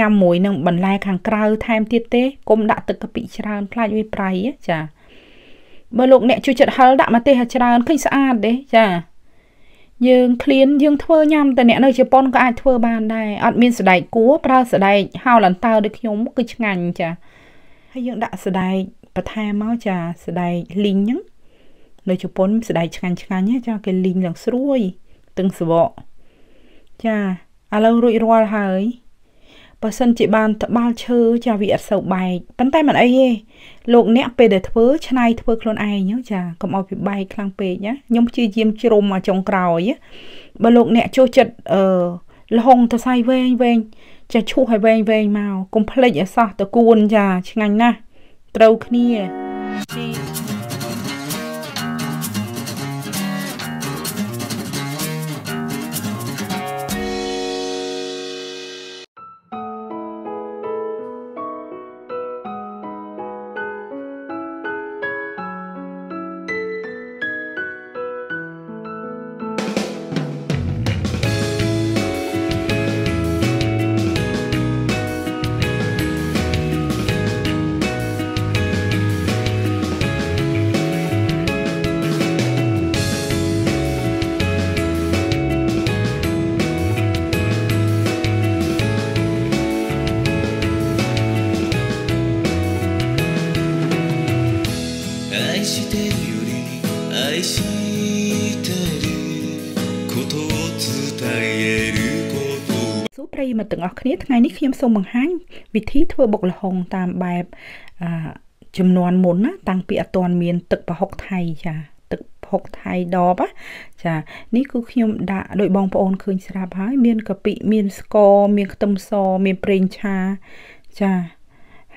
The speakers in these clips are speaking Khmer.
ញ៉ាំមួយនឹងបន្លែខាងក្រៅថែមទៀតទេកុំដាក់ទឹកកាពិច្រើនខ្លាចវាប្រៃចាបើលោកអ្នកជួយចិត្តហិលដាក់ម្ទេសឲ្យច្រើនឃើញស្អាតទេចាយើងឃ្លានយើងធ្វើញ៉ាំតែអ្នកនៅជប៉ុនក៏អាចធ្វើបានដែរអត់មានសដែកគួប្រើសដែកហៅលន្តើដូចខ្ញុំគឺឆ្ងាញ់ចាហើយយើងដាក់សដែកបន្ថែមមកចាសដែកលីងហ្នឹង នៅជប៉ុនសដែកឆ្ងាញ់ឆ្ងាញ់ចាគេលីងឡើងស្រួយទឹងសវកចាឥឡូវរួចរាល់ហើយបើសិនជាបានត្បាល់ឈើចាវាអត់សូវបែកប៉ុន្តែមិនអីទេលោកអ្នកពេលដែលធ្វើឆ្នៃធ្វើខ្លួនឯងចាកុំឲ្យវាបែកខ្លាំងពេកណាខ្ញុំព្យាយាមជ្រុំមកចុងក្រោយបើលោកអ្នកចូលចិត្តអឺលហុងទៅសៃវែងវែងចាឈូសឲ្យវែងវែងមកកុំភ្លេចឲ្យសោះតគួនចាឆ្ងាញ់ណាស់ត្រូវគ្នា See ួរប្រិយមិត្តទាំងអស់គ្នាថ្ងៃនេះខ្ញុំសូមបង្ហាញវិធីធ្វើបុកល្ហុងតាមបែបអឺចំនួនមុនណា តាំងពីអត់ទាន់មានទឹកប្រហុកថៃចាទឹកប្រហុកថៃដបចានេះគឺខ្ញុំដាក់ដោយបងប្អូនឃើញស្រាប់ហើយ មានកាពិមានស្ករមានខ្ទឹមសមានប្រេងឆាចា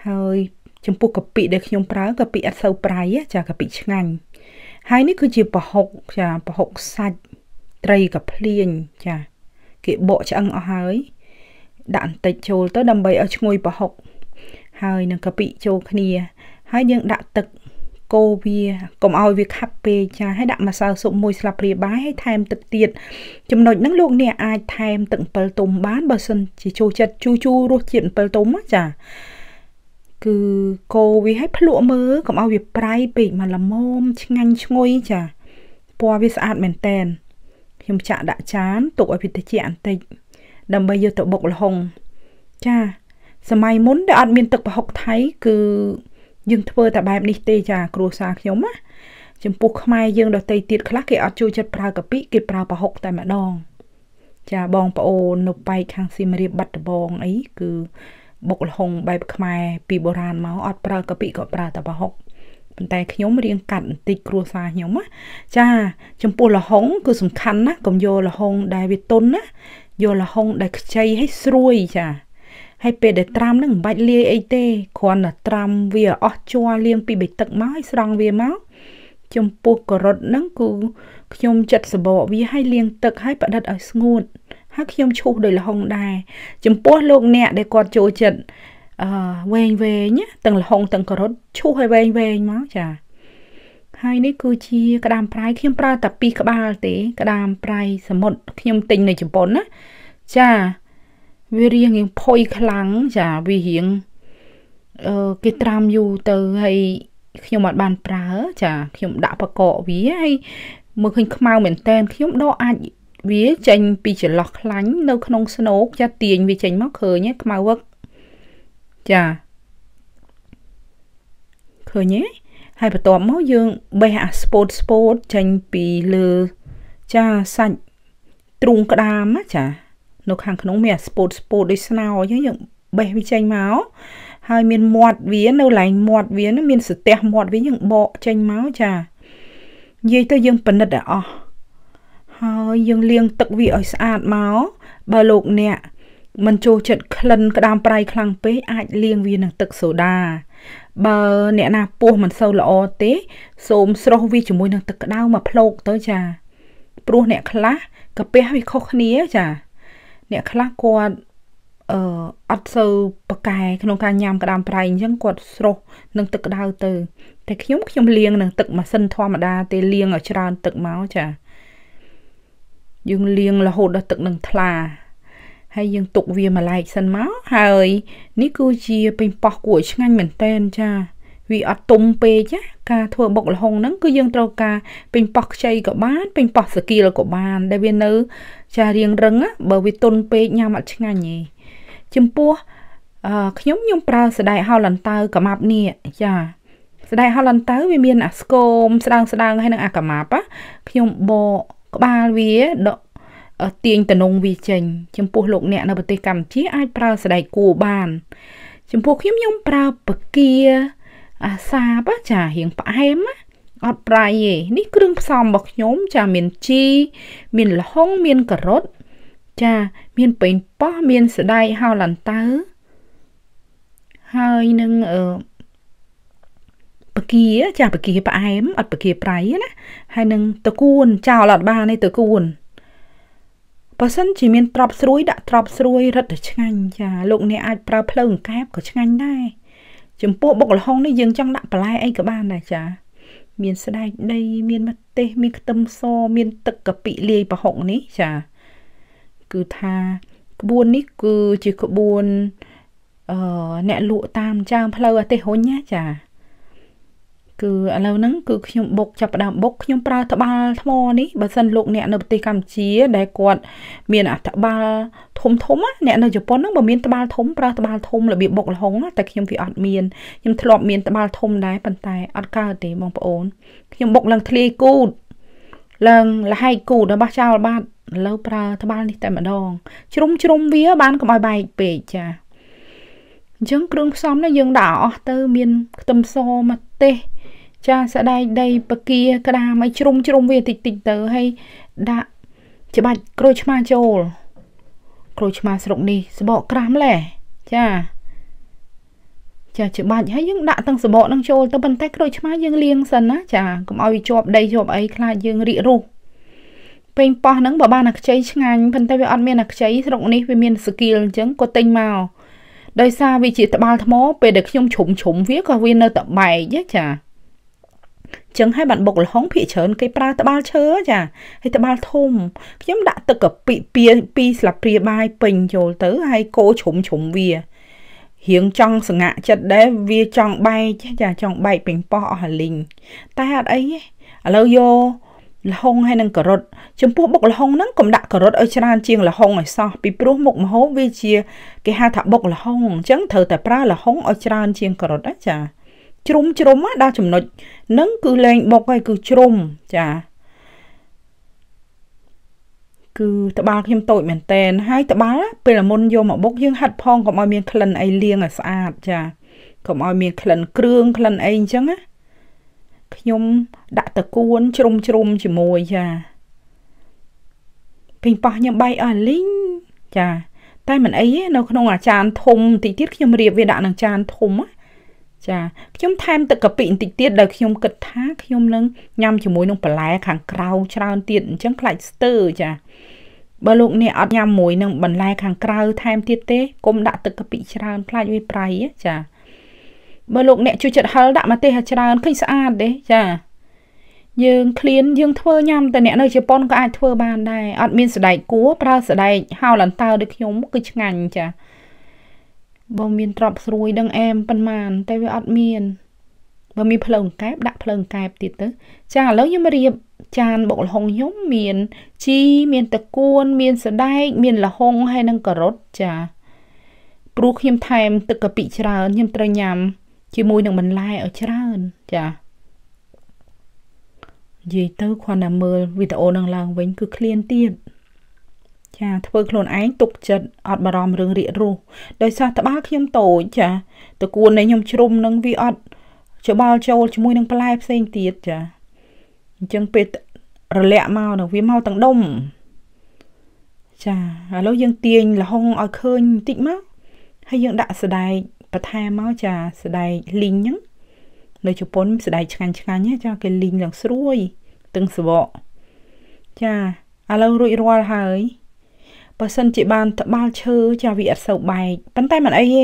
ហើយចំពោះកាពិដែលខ្ញុំប្រើកាពិអត់សូវប្រៃចាកាពិឆ្ងាញ់ហើយនេះគឺជាប្រហុកចាប្រហុកសាច់ត្រីកាភ្លៀងចាគេបកឆ្អឹងអស់ហើយដាក់បន្តិចចូលទៅដើម្បីឲ្យឈ្ងុយប្រហុក ហើយនឹងកាពិចូលគ្នា ហើយយើងដាក់ទឹកកូរវាកុំឲ្យវាខាប់ពេកចាហើយដាក់ម្សៅស៊ុបមួយស្លាបព្រាបាយហើយថែមទឹកទៀតចំណុចហ្នឹងលោកអ្នកអាច ថែមទឹកអំពិលទុំបានបើសិនជាចូលចិត្តជូរជូររសជាតិអំពិលទុំចាគឺកូរវាឲ្យភ្លក់មើលកុំឲ្យវាប្រៃពេកមកល្មមឆ្ងាញ់ឈ្ងុយចាពណ៌វាស្អាតមែនតែនខ្ញុំចាក់ដាក់ចានទុកឲ្យវាត្រជាក់បន្តិចដើម្បីយកទៅបុកល្ហុងចាសម័យមុនដែលអត់មាន ទឹកប្រហុកថៃគឺយើងធ្វើតែបែបនេះទេចាគ្រួសារខ្ញុំណាចំពោះខ្មែរយើងដតីទៀតខ្លះគេអត់ចូលចិត្តប្រើកាពិគេប្រើប្រហុកតែម្ដង ចាបងប្អូននៅប៉ែកខាងសៀមរាបបាត់ដំបងអីគឺបុកល្ហុងបែបខ្មែរពីបុរាណមកអត់ប្រើកាពិក៏ប្រើតែប្រហុកប៉ុន្តែខ្ញុំរៀងកាត់បន្តិចគ្រួសារខ្ញុំណាចាចំពោះលហុងគឺសំខាន់ណាកុំយកលហុងដែលវាទុនណាយកលហុងដែលខ្ចីឲ្យស្រួយចា ហើយពេលដែលត្រាំនឹងមិនបាច់លាយអីទេគ្រាន់តែត្រាំវាអស់ជ័រលាង ពីបិទឹកមកឲ្យស្រង់វាមកចំពោះការ៉ុតហ្នឹងគឺខ្ញុំចិតសបកវាឲ្យលាងទឹកឲ្យផ្ដិតឲ្យស្ងួតហើយខ្ញុំឈូសដោយលហុងដែរចំពោះលោកអ្នកដែលគាត់ចូលចិត្តអឺវែងវែងទាំងលហុងទាំងការ៉ុតឈូសឲ្យវែងវែងមកចាហើយនេះគឺជាក្តាមប្រៃខ្ញុំប្រើតែពីរក្បាលទេ ក្តាម ប្រៃសមុទ្រខ្ញុំទិញនៅជប៉ុនណាចាវារៀងរៀងផុយខ្លាំងចាវារៀងអឺគេត្រាំយូរទៅហើយខ្ញុំអត់បានប្រើ ចាខ្ញុំដាក់បកកវាហើយមើលឃើញខ្មៅមែនតែនខ្ញុំដកអាចវាចេញពីចន្លោះខ្លាញ់នៅ ក្នុងស្នោកចាទាញវាចេញមកឃើញខ្មៅវឹកចាឃើញទេហើយបន្ទាប់មកយើងបេះអាស្ពោតស្ពោតចេញពីលើចាសាច់ទ្រូងក្តាមណាចា នៅខាងក្នុងមានអាស្ពោតស្ពោតដូចស្នោអញ្ចឹងយើងបេះវាចេញមកហើយ មានមាត់វានៅឡែងមាត់វាមានស្ទះមាត់វាយើងបកចេញមកចានិយាយទៅយើងពិនិត្យឲ្យអស់ហើយយើងលាង ទឹកវាឲ្យស្អាតមកបើលោកអ្នកមិនចូលចិត្តក្លិនក្តាមប្រៃខ្លាំងពេកអាចលាងវានឹងទឹកសូដាបើ អ្នកណាពោះមិនសូវល្អទេ សូមស្រុះវាជាមួយនឹងទឹកក្តៅមកផ្លោកទៅចា ព្រោះអ្នកខ្លះកាពះវាខុសគ្នាចា អ្នកខ្លះគាត់អឺអត់សូវប្រកែក្នុងការញ៉ាំក្តាមប្រៃអញ្ចឹងគាត់ស្រុះនឹងទឹកក្តៅទៅតែខ្ញុំខ្ញុំលាងនឹងទឹកម៉ាស៊ីនធម្មតា ទេលាងឲ្យច្រើនទឹកមកចាយើងលាងរហូតដល់ទឹកនឹងថ្លាហើយយើងទុកវាមួយឡែកសិនមកហើយនេះគឺជាពេញប៉ោះគួរឆ្ងាញ់មែនតែនចា វាអត់ទុំពេកណាការធ្វើបុកលហុងហ្នឹងគឺយើងត្រូវការពេញប៉ោះខ្ចីក៏បានពេញប៉ោះសាគីលក៏បាន ដែលវានៅ ចារៀងរឹងបើវាទុនពេកញ៉ាំអត់ឆ្ងាញ់ទេចំពោះខ្ញុំខ្ញុំប្រើស្ដែកហោឡន្តើកម៉ាប់នេះចាស្ដែកហោឡន្តើវាមាន អាស្គមស្ដើងស្ដើងហើយនឹងអាកម៉ាប់ខ្ញុំបកក្បាលវាដកទាញតំណងវាចេញចំពោះលោកអ្នក នៅប្រទេសកម្ពុជាអាចប្រើសដៃគូបានចំពោះខ្ញុំខ្ញុំប្រើបកាអាសាបចារៀងផ្អែមណាអត់ប្រៃទេនេះគ្រឿងផ្សំរបស់ខ្ញុំចាមានជីមានល្ហុងមានការ៉ុតចាមានប៉េងប៉ោះមានសដែកហោឡាន់តៅហើយនឹងអឺបកាចាបកាផ្អែម អត់បកាប្រៃណាហើយនឹងតកួន ចោលអត់បានទេតកួនបើសិនជាមានត្រប់ស្រួយដាក់ត្រប់ស្រួយរឹតតែឆ្ងាញ់ចាលោកអ្នកអាច ប្រើភ្លើងកែបក៏ឆ្ងាញ់ដែរចំពោះបុកល្ហុងនេះយើងចង់ដាក់បន្លែអីក៏បានដែរចាមានស្ដែកដីមានម្ទេស មានខ្ទឹមសមាន ទឹកកាពិលាយប្រហុកនេះចា គឺថាក្បួននេះគឺជាក្បួនអឺអ្នកលក់តាមចាមផ្លូវអាទេសរុញណាចាគឺឥឡូវហ្នឹងគឺខ្ញុំបុកចាប់ផ្ដើមបុកខ្ញុំប្រើត្បាល់ថ្មនេះបើសិនលោកអ្នកនៅប្រទេសកម្ពុជាដែលគាត់មានអាត្បាល់ធំធំអ្នកនៅជប៉ុនហ្នឹងបើមានត្បាល់ធំប្រើត្បាល់ធំរបៀបបុកល្ហុងតែខ្ញុំវាអត់មានខ្ញុំធ្លាប់មានត្បាល់ធំដែរប៉ុន្តែអត់កើតទេបងប្អូន ខ្ញុំបុកឡើងធ្លាយគូតឡើងលហែកគូតរបស់ចោលបាទឥឡូវប្រើត្បាល់នេះតែម្ដង ជ្រុំជ្រុំវាបានកុំឲ្យបែកពេកចាអញ្ចឹងគ្រឿងផ្សំនេះយើងដាក់អស់ទៅ មានខ្ទឹមសមកទេសចាស្ដែកដីពាគាក្តាមឲ្យជ្រុំជ្រុំវាតិចតិចទៅហើយដាក់ច្បាច់ក្រូចឆ្មាចូលក្រូចឆ្មាស្រុកនេះសបកក្រាំឡែចាចាច្បាច់ហើយយើងដាក់ទាំងសបកនឹងចូលទៅប៉ុន្តែក្រូចឆ្មាយើងលាងសិនណា ចាកុំឲ្យវាជាប់ដីជាប់អីខ្លាចយើងរីករុះពេញប៉ោះហ្នឹងបើបានអាខ្ចីឆ្ងាញ់ប៉ុន្តែវាអត់មានអាខ្ចីស្រុកនេះវាមានស្គីលអញ្ចឹងគាត់ទិញមកដោយសារវាជាត្បាល់ថ្ម ពេលដែលខ្ញុំជ្រុំជ្រុំវាក៏វានៅតែបែកចាចឹងហើយបានបុកលហុងភាកច្រើនគេប្រើត្បាល់ឈើចាហើយត្បាល់ធំខ្ញុំដាក់ ទឹកកាពិពីពីស្លាបព្រាបាយពេញចូលទៅហើយកូរជ្រុំជ្រុំវារៀងចង់សង្ហាក់ចិត្តដែរវាចង់បែកចាចង់បែកពេញប៉ោះអស់ហលីងតែអត់អីទេឥឡូវយកលហុងហើយនឹងការ៉ុតចំពោះបុកលហុងហ្នឹងកុំដាក់ការ៉ុតឲ្យច្រើនជាងលហុងឲ្យសោះពីព្រោះមុខម្ហូបវាជាគេហៅថាបុកលហុងអញ្ចឹងត្រូវតែប្រើលហុងឲ្យច្រើនជាងការ៉ុតណាចាជ្រុំជ្រុំដល់ចំណុចនឹងគឺលែងបុកហើយគឺជ្រុំចាគឺត្បាល់ខ្ញុំតូចមែនតែនហើយត្បាល់ពេលមុនយកមកបុកយើងហាត់ផងកុំឲ្យមានក្លិនអីលាងឲ្យស្អាតចាកុំឲ្យ មានក្លិនគ្រឿងក្លិនអីអញ្ចឹងណាខ្ញុំដាក់តកួនជ្រុំជ្រុំជាមួយចាពេញប៉ោះខ្ញុំបាយអស់លីងចា តែមិនអីទេនៅក្នុងអាចារ្យធំបន្តិចទៀតខ្ញុំរៀបវាដាក់នឹងចានធំណាចាខ្ញុំថែមទឹកកាពិបន្តិចទៀតដែលខ្ញុំគិតថាខ្ញុំនឹងញ៉ាំជាមួយនឹងបន្លែ ខាងក្រៅច្រើនទៀតអញ្ចឹងខ្លាចស្ទើចាបើលោកអ្នកអត់ញ៉ាំមួយនឹងបន្លែខាងក្រៅថែមទៀតទេកុំដាក់ទឹកកាពិច្រើនខ្លាចវាប្រៃចាបើលោកអ្នកជួយចិត្តហិលដាក់ម្ទេសឲ្យច្រើនឃើញស្អាតទេចាយើងឃ្លានយើងធ្វើញ៉ាំតែអ្នកនៅជប៉ុនក៏អាចធ្វើបានដែរអត់មានស្ដែកគួរប្រើ ស្ដែកហៅលន្តើដូចខ្ញុំគឺឆ្ងាញ់ចា៎បើមានទ្របស្រួយដឹងអែមប៉ុន្មានតែវាអត់មានបើមានភ្លើងកែប ដាក់ភ្លើងកែបទៀតទៅចាឥឡូវខ្ញុំរៀបចានបុកល្ហុងខ្ញុំមានជីមានទឹកគួនមានសដែកមានល្ហុងហើយនិងការ៉ុតចា ព្រោះខ្ញុំថែមទឹកកាពិច្រើនខ្ញុំត្រូវញ៉ាំជាមួយនឹងបន្លែឲ្យច្រើនចានិយាយទៅគ្រាន់តែមើលវីដេអូនឹងឡើងវិញគឺឃ្លានទៀតចាធ្វើខ្លួនឯងទុកចិត្តអត់បារម្ភរឿងរាករូសដោយសារត្បាល់ខ្ញុំតូចចាតគួននៃខ្ញុំជ្រុំនឹងវាអត់ច្បាល់ចូលជាមួយនឹងផ្លែផ្សេងទៀតចាអញ្ចឹងពេលរលាក់មកនោះវាមកទាំងដុំចាឥឡូវយើងទាញលហុងឲ្យឃើញបន្តិចមកហើយយើងដាក់ស្ដែកបន្ថែមមកចាស្ដែកលីងហ្នឹងនៅជប៉ុនស្ដែកឆ្ងាញ់ឆ្ងាញ់ចាគេលីងឡើងស្រួយទាំងស្បកចាឥឡូវរួចរាល់ហើយបើសិនជាបានត្បាល់ឈើចាវាអត់សូវបែកប៉ុន្តែមិនអីទេ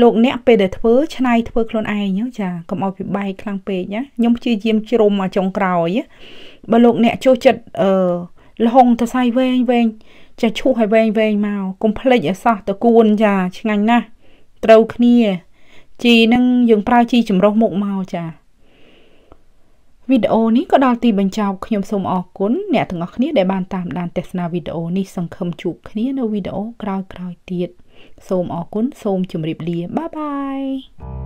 លោកអ្នកពេលដែលធ្វើឆ្នៃធ្វើខ្លួនឯងចាកុំឲ្យវាបែកខ្លាំងពេកណាខ្ញុំព្យាយាមជ្រុំមកចុងក្រោយបើលោកអ្នកចូលចិត្តអឺលហុងទៅសៃវែងវែងចាឈូសឲ្យវែងវែងមកកុំភ្លេចឲ្យសោះតគួនចាឆ្ងាញ់ណាស់ត្រូវគ្នាជីនឹងយើងប្រើជីចម្រុះមុខមកចាវីដេអូនេះក៏ដល់ទីបញ្ចប់ខ្ញុំសូមអរគុណអ្នកទាំងអស់គ្នាដែលបានតាមដានទស្សនាវីដេអូនេះសង្ឃឹមជួបគ្នានៅវីដេអូក្រោយៗទៀតសូមអរគុណសូមជម្រាបលាបាយបាយ